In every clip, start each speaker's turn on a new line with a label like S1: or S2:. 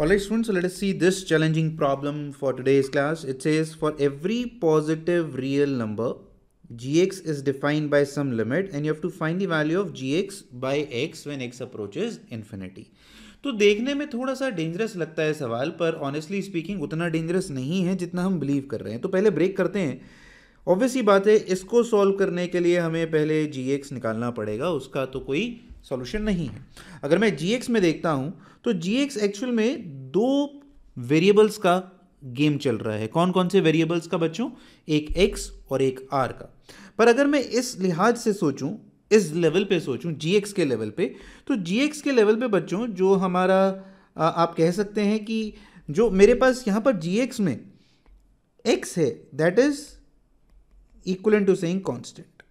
S1: Alright students, so let us see this challenging problem for today's class. It says for every positive real number, gx is defined by some limit and you have to find the value of gx by x when x approaches infinity. तो देखने में थोड़ा सा dangerous लगता है सवाल पर honestly speaking उतना डेंजरस नहीं है जितना हम बिलीव कर रहे हैं तो पहले ब्रेक करते हैं ऑब्वियसली बात है इसको सॉल्व करने के लिए हमें पहले जी निकालना पड़ेगा उसका तो कोई सॉल्यूशन नहीं है अगर मैं जी में देखता हूँ तो जी एक्चुअल में दो वेरिएबल्स का गेम चल रहा है कौन कौन से वेरिएबल्स का बच्चों एक एक्स और एक आर का पर अगर मैं इस लिहाज से सोचूं इस लेवल पे सोचूं जी के लेवल पे तो जी के लेवल पे बच्चों जो हमारा आप कह सकते हैं कि जो मेरे पास यहाँ पर जी में एक्स है that is equal to saying constant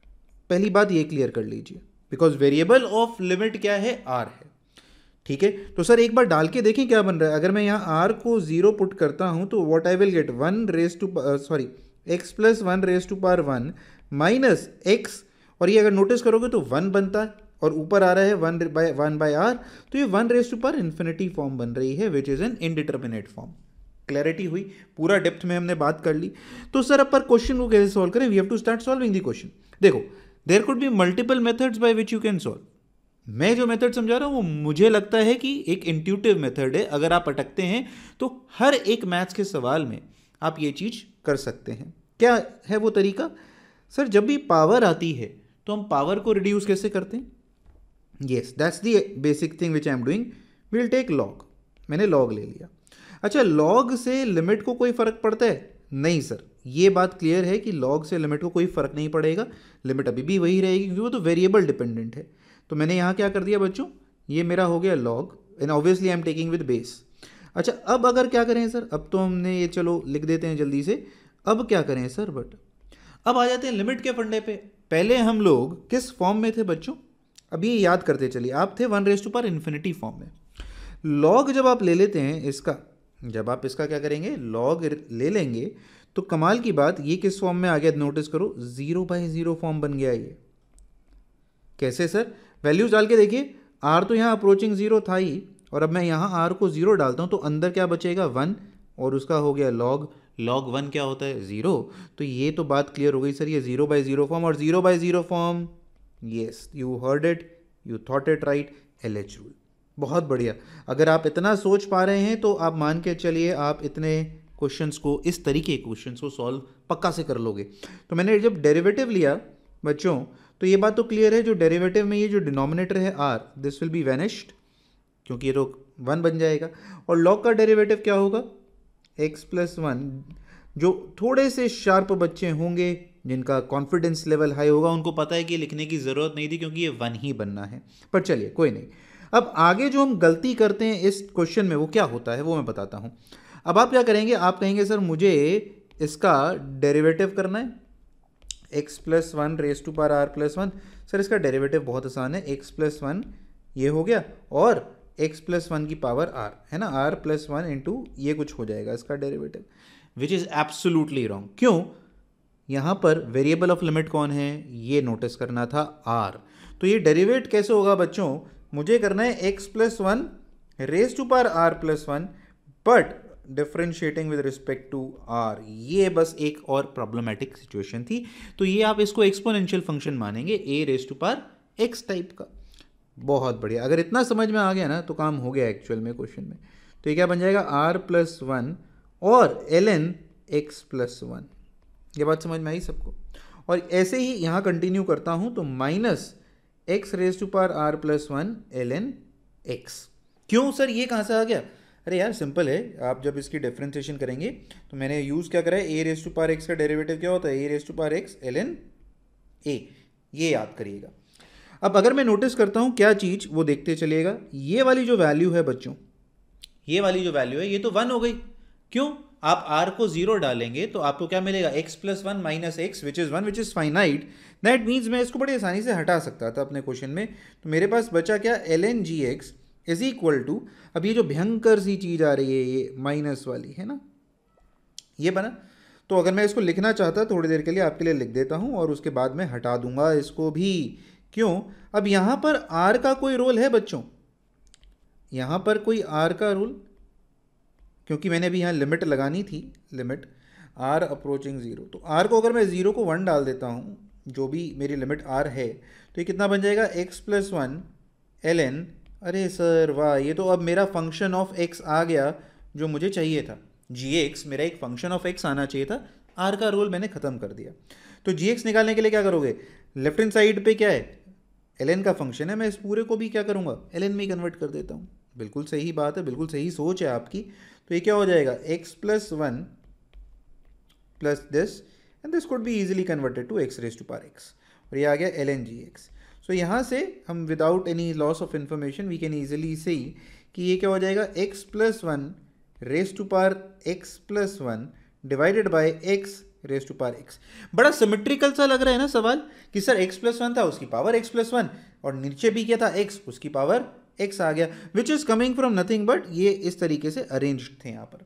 S1: पहली बात ये क्लियर कर लीजिए बिकॉज वेरिएबल ऑफ लिमिट क्या है आर है ठीक है तो सर एक बार डाल के देखें क्या बन रहा है अगर मैं यहाँ आर को जीरो पुट करता हूँ तो what I will get one raise to sorry x plus one raise to power one minus x और ये अगर नोटिस करोगे तो वन बनता है और ऊपर आ रहा है one by one by r तो ये one raise to power infinity form बन रही है which is an indeterminate form clarity हुई पूरा डेप्थ में हमने बात कर ली तो सर अब पर क्वेश्चन को कैसे सॉल्व करें we have to start solving the question देखो there could be multiple methods by which you can solve मैं जो मेथड समझा रहा हूँ वो मुझे लगता है कि एक इंट्यूटिव मेथड है अगर आप अटकते हैं तो हर एक मैथ्स के सवाल में आप ये चीज़ कर सकते हैं क्या है वो तरीका सर जब भी पावर आती है तो हम पावर को रिड्यूस कैसे करते हैं yes that's the basic thing which I am doing will take log मैंने लॉग ले लिया अच्छा लॉग से लिमिट को कोई फ़र्क पड़ता है नहीं सर ये बात क्लियर है कि लॉग से लिमिट को कोई फ़र्क नहीं पड़ेगा लिमिट अभी भी वही रहेगी क्योंकि वो तो वेरिएबल डिपेंडेंट है तो मैंने यहाँ क्या कर दिया बच्चों ये मेरा हो गया log and obviously I am taking with base अच्छा अब अगर क्या करें सर अब तो हमने ये चलो लिख देते हैं जल्दी से अब क्या करें सर बट अब आ जाते हैं लिमिट के फंडे पे पहले हम लोग किस फॉर्म में थे बच्चों अब ये याद करते चलिए आप थे one raise to power infinity form में लॉग जब आप ले लेते हैं इसका जब आप इसका क्या करेंगे लॉग ले लेंगे तो कमाल की बात ये किस फॉर्म में आ गया नोटिस करो ज़ीरो बाई ज़ीरो फॉर्म बन गया ये कैसे सर वैल्यूज डाल के देखिए आर तो यहाँ अप्रोचिंग ज़ीरो था ही और अब मैं यहाँ आर को ज़ीरो डालता हूँ तो अंदर क्या बचेगा वन और उसका हो गया लॉग लॉग वन क्या होता है ज़ीरो तो ये तो बात क्लियर हो गई सर ये ज़ीरो बाई ज़ीरो फॉर्म और zero by zero form yes you heard it you thought it right L H rule बहुत बढ़िया अगर आप इतना सोच पा रहे हैं तो आप मान के चलिए आप इतने क्वेश्चंस को इस तरीके के क्वेश्चंस को सॉल्व पक्का से कर लोगे तो मैंने जब डेरिवेटिव लिया बच्चों तो ये बात तो क्लियर है जो डेरिवेटिव में ये जो डिनोमिनेटर है r this will be vanished क्योंकि ये तो वन बन जाएगा और लॉग का डेरिवेटिव क्या होगा एक्स प्लस वन जो थोड़े से शार्प बच्चे होंगे जिनका कॉन्फिडेंस लेवल हाई होगा उनको पता है कि लिखने की ज़रूरत नहीं थी क्योंकि ये वन ही बनना है पर चलिए कोई नहीं अब आगे जो हम गलती करते हैं इस क्वेश्चन में वो क्या होता है वो मैं बताता हूँ अब आप क्या करेंगे आप कहेंगे सर मुझे इसका डेरिवेटिव करना है x plus one raise to power r plus one sir इसका डेरिवेटिव बहुत आसान है एक्स प्लस वन ये हो गया और एक्स प्लस वन की पावर आर है ना आर प्लस वन इंटू ये कुछ हो जाएगा इसका derivative which is absolutely wrong क्यों यहाँ पर वेरिएबल ऑफ लिमिट कौन है ये नोटिस करना था आर तो ये डेरिवेट कैसे होगा बच्चों मुझे करना है x plus one raise to power r plus one but differentiating with respect to r ये बस एक और प्रॉब्लमेटिक सिचुएशन थी तो ये आप इसको एक्सपोनेंशियल फंक्शन मानेंगे a raise to power x type का बहुत बढ़िया अगर इतना समझ में आ गया ना तो काम हो गया एक्चुअल में क्वेश्चन में तो ये क्या बन जाएगा आर प्लस वन और l n x plus one ये बात समझ में आई सबको और ऐसे ही यहाँ कंटिन्यू करता हूँ तो minus x raise to power r plus one l n x क्यों सर ये कहाँ से आ गया अरे यार सिंपल है आप जब इसकी डिफ्रेंसिएशन करेंगे तो मैंने यूज़ क्या करा है a raise to power x का डेरिवेटिव क्या होता है a raise to power x l n a ये याद करिएगा अब अगर मैं नोटिस करता हूँ क्या चीज़ वो देखते चलिएगा ये वाली जो वैल्यू है बच्चों ये वाली जो वैल्यू है ये तो वन हो गई क्यों आप आर को जीरो डालेंगे तो आपको क्या मिलेगा x plus one minus x which is one which is finite that means मैं इसको बड़ी आसानी से हटा सकता था अपने क्वेश्चन में तो मेरे पास बचा क्या l n g x is equal to अब ये जो भयंकर सी चीज़ आ रही है ये माइनस वाली है ना ये बना तो अगर मैं इसको लिखना चाहता थोड़ी देर के लिए आपके लिए लिख देता हूँ और उसके बाद मैं हटा दूंगा इसको भी क्यों अब यहाँ पर आर का कोई रोल है बच्चों यहाँ पर कोई आर का रोल क्योंकि मैंने अभी यहाँ लिमिट लगानी थी लिमिट आर अप्रोचिंग ज़ीरो तो आर को अगर मैं ज़ीरो को वन डाल देता हूँ जो भी मेरी लिमिट आर है तो ये कितना बन जाएगा x plus one l n अरे सर वाह ये तो अब मेरा फंक्शन ऑफ एक्स आ गया जो मुझे चाहिए था जी एक्स मेरा एक फंक्शन ऑफ एक्स आना चाहिए था आर का रोल मैंने ख़त्म कर दिया तो जी एक्स निकालने के लिए क्या करोगे लेफ्ट हैंड साइड पे क्या है एल एन का फंक्शन है मैं इस पूरे को भी क्या करूँगा एल एन में ही कन्वर्ट कर देता हूँ बिल्कुल सही बात है बिल्कुल सही सोच है आपकी तो ये क्या हो जाएगा x plus one plus this and this could be easily converted to x raise to power x और ये आ गया l n g x so यहाँ से हम without any loss of information we can easily say कि ये क्या हो जाएगा x plus one raise to power x plus one divided by x raise to power x बड़ा सिमेट्रिकल सा लग रहा है ना सवाल कि सर एक्स प्लस वन था उसकी पावर एक्स प्लस वन और नीचे भी क्या था एक्स उसकी पावर एक्स आ गया which is coming from nothing but ये इस तरीके से अरेंज थे यहाँ पर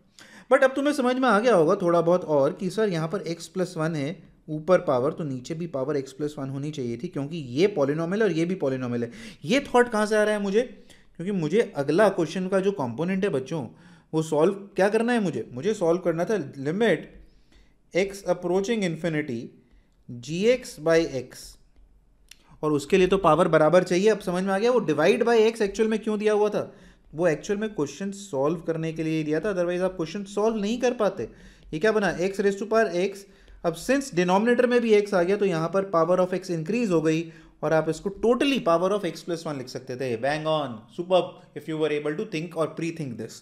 S1: बट अब तुम्हें समझ में आ गया होगा थोड़ा बहुत और कि सर यहाँ पर एक्स प्लस वन है ऊपर पावर तो नीचे भी पावर एक्स प्लस वन होनी चाहिए थी क्योंकि ये पॉलिनॉमल और ये भी पॉलिनॉमल है ये थॉट कहाँ से आ रहा है मुझे क्योंकि मुझे अगला क्वेश्चन का जो कॉम्पोनेंट है बच्चों वो सॉल्व क्या करना है मुझे मुझे सॉल्व करना था limit x approaching infinity g x by x और उसके लिए तो पावर बराबर चाहिए अब समझ में आ गया वो डिवाइड बाई एक्स एक्चुअल में क्यों दिया हुआ था वो एक्चुअल में क्वेश्चन सॉल्व करने के लिए दिया था अदरवाइज आप क्वेश्चन सॉल्व नहीं कर पाते ये क्या बना x raise to power x अब सिंस डिनोमिनेटर में भी एक्स आ गया तो यहाँ पर पावर ऑफ एक्स इंक्रीज हो गई और आप इसको totally power of x plus one लिख सकते थे bang on super if you were able to think और प्री थिंक दिस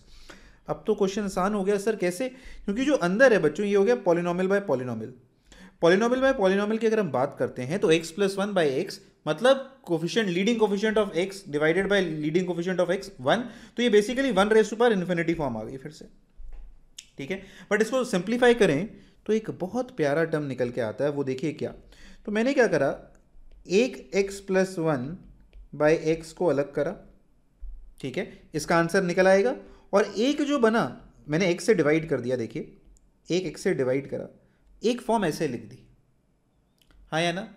S1: अब तो क्वेश्चन आसान हो गया सर कैसे क्योंकि जो अंदर है बच्चों ये हो गया polynomial by polynomial polynomial by polynomial की अगर हम बात करते हैं तो x plus one by x मतलब coefficient leading coefficient of x divided by leading coefficient of x one तो ये basically one raise power infinity form आ गई फिर से ठीक है बट इसको सिंप्लीफाई करें तो एक बहुत प्यारा टर्म निकल के आता है वो देखिए क्या तो मैंने क्या करा एक x plus one by x को अलग करा ठीक है इसका आंसर निकल आएगा और एक जो बना मैंने एक से डिवाइड कर दिया देखिए एक एक से डिवाइड करा एक फॉर्म ऐसे लिख दी हाँ या ना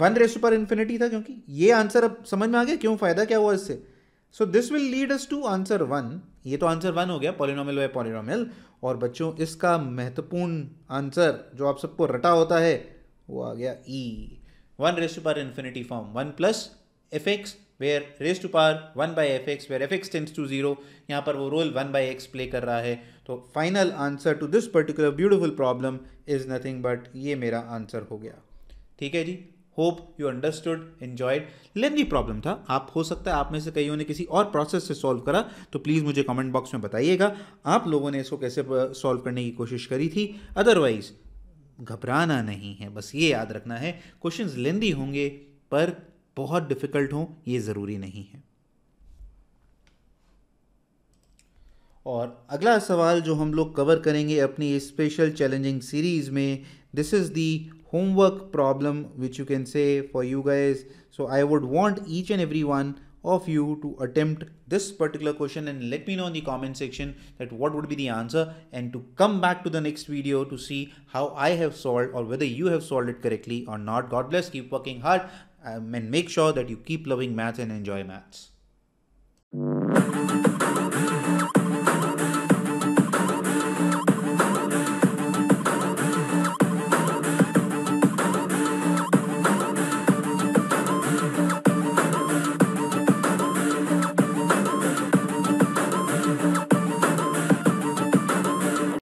S1: वन रेस पर इन्फिनिटी था क्योंकि ये आंसर अब समझ में आ गया क्यों फ़ायदा क्या हुआ इससे so this will lead us to answer one ये तो आंसर वन हो गया पॉलिनोमल बाय पॉलिनोमियल और बच्चों इसका महत्वपूर्ण आंसर जो आप सबको रटा होता है वो आ गया e one raise to power infinity form one plus f x where raise to power one by f x where f x tends to zero यहाँ पर वो role one by x play कर रहा है तो final answer to this particular beautiful problem is nothing but ये मेरा answer हो गया ठीक है जी hope you understood enjoyed lengthy problem था आप हो सकता है आप में से कईयों ने किसी और प्रोसेस से सॉल्व करा तो प्लीज़ मुझे कमेंट बॉक्स में बताइएगा आप लोगों ने इसको कैसे सॉल्व करने की कोशिश करी थी अदरवाइज घबराना नहीं है बस ये याद रखना है क्वेश्चन लेंदी होंगे पर बहुत डिफ़िकल्ट हों ये ज़रूरी नहीं है और अगला सवाल जो हम लोग कवर करेंगे अपनी स्पेशल चैलेंजिंग सीरीज में this is the homework problem which you can say for you guys so I would want each and every one of you to attempt this particular question and let me know in the comment section that what would be the answer and to come back to the next video to see how I have solve और whether you have solve it correctly और not God bless keep working hard and make sure that you keep loving maths and enjoy maths thank you